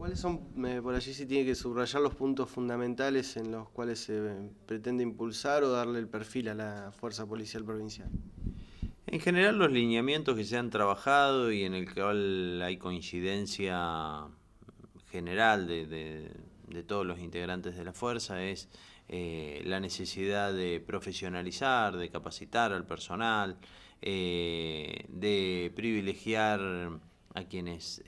¿Cuáles son, eh, por allí si tiene que subrayar los puntos fundamentales en los cuales se eh, pretende impulsar o darle el perfil a la Fuerza Policial Provincial? En general los lineamientos que se han trabajado y en el cual hay coincidencia general de, todos los integrantes de la Fuerza es eh, la necesidad de profesionalizar, de capacitar al personal, de privilegiar a quienes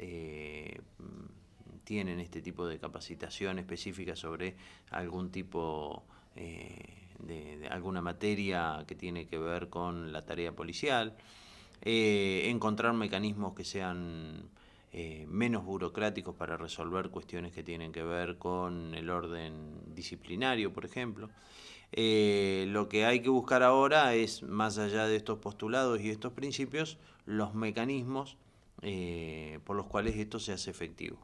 tienen este tipo de capacitación específica sobre algún tipo eh, de, alguna materia que tiene que ver con la tarea policial, eh, encontrar mecanismos que sean eh, menos burocráticos para resolver cuestiones que tienen que ver con el orden disciplinario, por ejemplo. lo que hay que buscar ahora es, más allá de estos postulados y estos principios, los mecanismos por los cuales esto se hace efectivo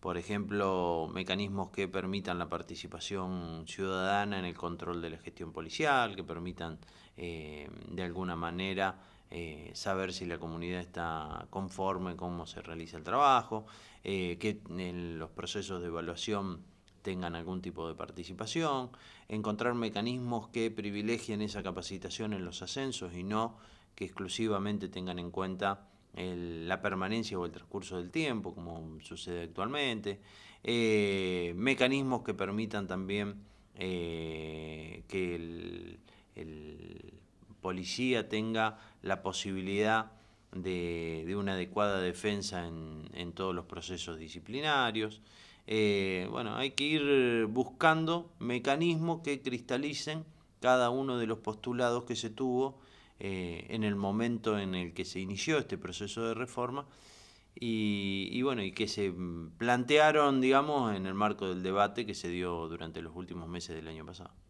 por ejemplo, mecanismos que permitan la participación ciudadana en el control de la gestión policial, que permitan eh, de alguna manera eh, saber si la comunidad está conforme, cómo se realiza el trabajo, eh, que en los procesos de evaluación tengan algún tipo de participación, encontrar mecanismos que privilegien esa capacitación en los ascensos y no que exclusivamente tengan en cuenta la permanencia o el transcurso del tiempo, como sucede actualmente, eh, mecanismos que permitan también eh, que el, policía tenga la posibilidad de, una adecuada defensa en, todos los procesos disciplinarios. Eh, bueno, hay que ir buscando mecanismos que cristalicen cada uno de los postulados que se tuvo eh, en el momento en el que se inició este proceso de reforma y, y, bueno, y que se mm, plantearon, digamos, en el marco del debate que se dio durante los últimos meses del año pasado.